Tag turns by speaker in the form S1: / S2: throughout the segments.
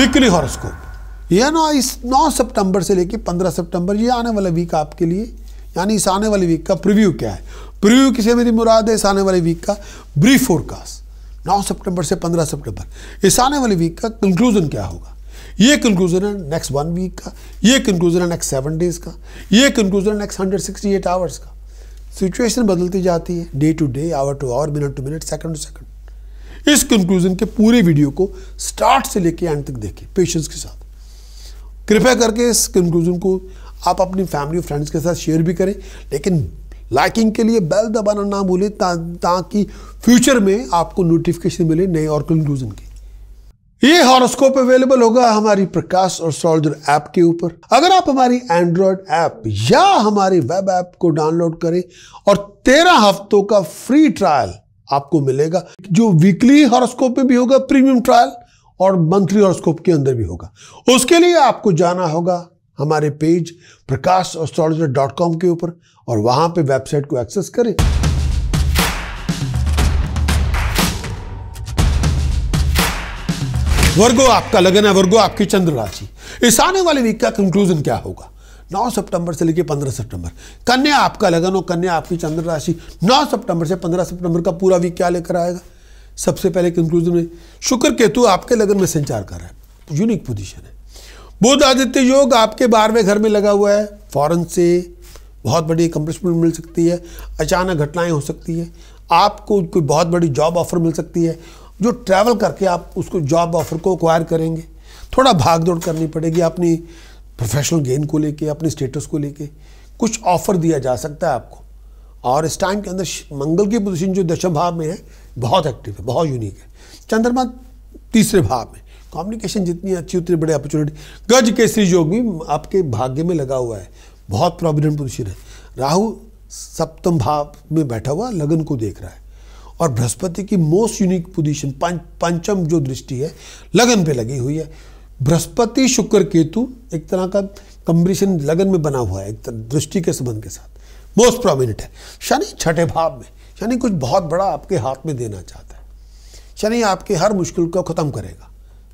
S1: weekly horoscope यह ना इस 9 सितंबर से लेकर 15 सितंबर ये आने वाला वीक आपके लिए यानी इस आने वाले वीक का प्रीव्यू क्या है प्रीव्यू किसे मेरी मुराद है इस आने वाले वीक का ब्रीफ फोरकास्ट 9 सितंबर से 15 सितंबर इस आने वाले वीक का कंक्लूजन क्या होगा ये कंक्लूजन है नेक्स्ट वन वीक का ये कंक्लूजन है नेक्स्ट सेवन डेज का ये कंक्लूजन है next hundred sixty eight hours का सिचुएशन बदलती जाती है day to day hour to hour minute to minute second to second इस कंक्लूजन के पूरे वीडियो को स्टार्ट से लेकर एंड तक देखें पेशेंस के साथ कृपया करके इस कंक्लूजन को आप अपनी फैमिली और फ्रेंड्स के साथ शेयर भी करें लेकिन लाइकिंग के लिए बेल दबाना ना भूलें ताकि फ्यूचर में आपको नोटिफिकेशन मिले नए और कंक्लूजन के ये हॉरोस्कोप अवेलेबल होगा हमारी प्रकाश और सोल्जर ऐप के ऊपर अगर आप हमारी एंड्रॉयड ऐप या हमारी वेब ऐप को डाउनलोड करें और तेरह हफ्तों का फ्री ट्रायल आपको मिलेगा जो वीकली हॉरोस्कोप में भी होगा प्रीमियम ट्रायल और मंथली हॉरोस्कोप के अंदर भी होगा उसके लिए आपको जाना होगा हमारे page Prakash astrologer dot com के ऊपर और वहां पे वेबसाइट को एक्सेस करें वर्गो आपका लगन है वर्गो आपकी चंद्र राशि इस आने वाले वीक का कंक्लूजन क्या होगा नौ सितंबर से लेकर पंद्रह सितंबर कन्या आपका लगन हो कन्या आपकी चंद्र राशि नौ सितंबर से पंद्रह सितंबर का पूरा वीक क्या लेकर आएगा सबसे पहले कंक्लूजन में शुक्र केतु आपके लगन में संचार कर रहा है यूनिक पोजीशन है बुध आदित्य योग आपके बारहवें घर में लगा हुआ है फॉरन से बहुत बड़ी अकम्पलिशमेंट मिल सकती है अचानक घटनाएं हो सकती है आपको कोई बहुत बड़ी जॉब ऑफर मिल सकती है जो ट्रैवल करके आप उसको जॉब ऑफर को अक्वायर करेंगे थोड़ा भाग दौड़ करनी पड़ेगी अपनी प्रोफेशनल गेन को लेके अपने स्टेटस को लेके कुछ ऑफर दिया जा सकता है आपको और इस टाइम के अंदर मंगल की पोजीशन जो दशम भाव में है बहुत एक्टिव है बहुत यूनिक है चंद्रमा तीसरे भाव में कम्युनिकेशन जितनी अच्छी उतनी बड़ी अपॉर्चुनिटी गज केसरी योग भी आपके भाग्य में लगा हुआ है बहुत प्रोविडेंट पोजिशन है राहु सप्तम भाव में बैठा हुआ लगन को देख रहा है और बृहस्पति की मोस्ट यूनिक पोजिशन पंचम जो दृष्टि है लगन पे लगी हुई है बृहस्पति शुक्र केतु एक तरह का कम्बिनेशन लगन में बना हुआ है एक तरह दृष्टि के संबंध के साथ मोस्ट प्रोमिनेंट है शनि छठे भाव में शनि कुछ बहुत बड़ा आपके हाथ में देना चाहता है शनि आपके हर मुश्किल को ख़त्म करेगा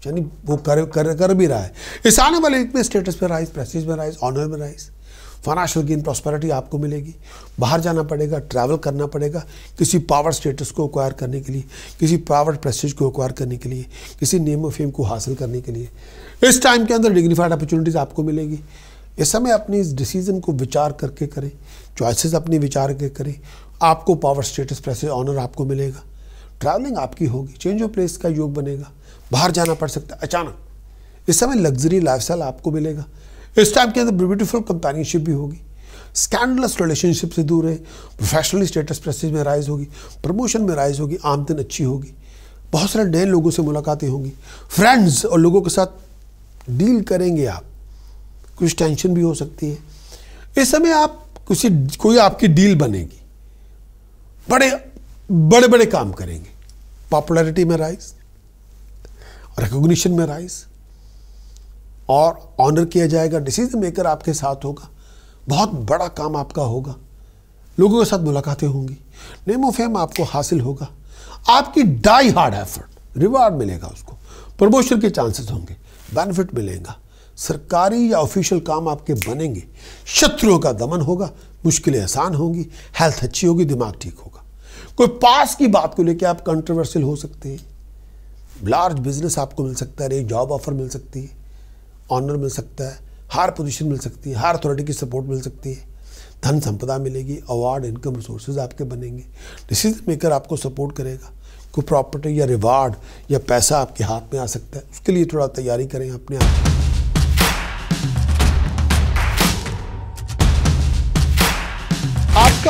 S1: यानी वो कर, कर कर भी रहा है वाले वीक में स्टेटस में राइज प्रेसिज में राइज ऑनर में राइज फाइनेंशियल गेन प्रॉस्पेरिटी आपको मिलेगी बाहर जाना पड़ेगा ट्रैवल करना पड़ेगा किसी पावर स्टेटस को अक्वायर करने के लिए किसी पावर प्रेस्टीज को अक्वायर करने के लिए किसी नेम ऑफ फेम को हासिल करने के लिए इस टाइम के अंदर डिग्निफाइड अपॉर्चुनिटीज़ आपको मिलेगी इस समय अपनी इस डिसीजन को विचार करके करें चॉइसेस अपने विचार के करें आपको पावर स्टेटस प्रेसिज ऑनर आपको मिलेगा ट्रैवलिंग आपकी होगी चेंज ऑफ प्लेस का योग बनेगा बाहर जाना पड़ सकता है अचानक इस समय लग्जरी लाइफस्टाइल आपको मिलेगा इस टाइम के अंदर ब्यूटीफुल कंपेनियनशिप भी होगी स्कैंडलस रिलेशनशिप से दूर है प्रोफेशनल स्टेटस प्रेस्टीज में राइज होगी प्रमोशन में राइज होगी आमदन अच्छी होगी बहुत सारे नए लोगों से मुलाकातें होंगी फ्रेंड्स और लोगों के साथ डील करेंगे आप कुछ टेंशन भी हो सकती है इस समय आप किसी कोई आपकी डील बनेगी बड़े बड़े बड़े काम करेंगे पॉपुलैरिटी में राइज रिकोगशन में राइज और ऑनर किया जाएगा डिसीजन मेकर आपके साथ होगा बहुत बड़ा काम आपका होगा लोगों के साथ मुलाकातें होंगी नेम ऑफ फेम आपको हासिल होगा आपकी डाई हार्ड एफर्ट रिवार्ड मिलेगा उसको प्रमोशन के चांसेस होंगे बेनिफिट मिलेगा सरकारी या ऑफिशियल काम आपके बनेंगे शत्रुओं का दमन होगा मुश्किलें आसान होंगी हेल्थ अच्छी होगी दिमाग ठीक होगा कोई पास की बात को लेकर आप कंट्रोवर्शियल हो सकते हैं लार्ज बिजनेस आपको मिल सकता है जॉब ऑफर मिल सकती है ऑनर मिल सकता है हर पोजीशन मिल सकती है हर अथॉरिटी की सपोर्ट मिल सकती है धन संपदा मिलेगी अवार्ड इनकम रिसोर्सेज आपके बनेंगे डिसीजन मेकर आपको सपोर्ट करेगा कोई प्रॉपर्टी या रिवार्ड या पैसा आपके हाथ में आ सकता है उसके लिए थोड़ा तैयारी करें अपने आप